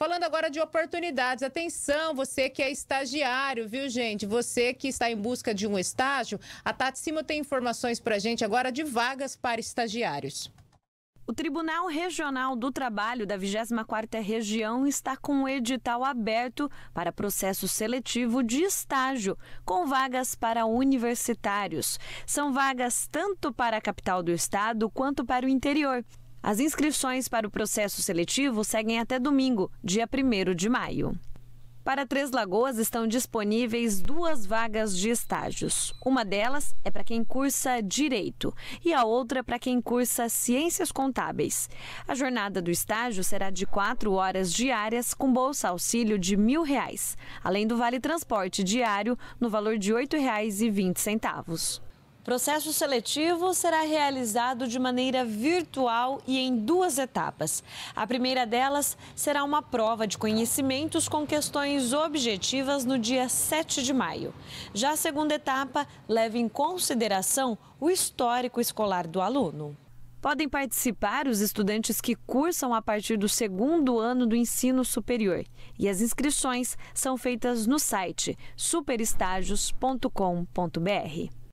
Falando agora de oportunidades, atenção, você que é estagiário, viu, gente? Você que está em busca de um estágio, a Tati Simo tem informações para gente agora de vagas para estagiários. O Tribunal Regional do Trabalho da 24ª Região está com um edital aberto para processo seletivo de estágio, com vagas para universitários. São vagas tanto para a capital do estado quanto para o interior. As inscrições para o processo seletivo seguem até domingo, dia 1 de maio. Para Três Lagoas estão disponíveis duas vagas de estágios. Uma delas é para quem cursa Direito e a outra para quem cursa Ciências Contábeis. A jornada do estágio será de quatro horas diárias com bolsa auxílio de mil reais, além do vale transporte diário no valor de R$ 8,20. Processo seletivo será realizado de maneira virtual e em duas etapas. A primeira delas será uma prova de conhecimentos com questões objetivas no dia 7 de maio. Já a segunda etapa leva em consideração o histórico escolar do aluno. Podem participar os estudantes que cursam a partir do segundo ano do ensino superior. E as inscrições são feitas no site superestágios.com.br.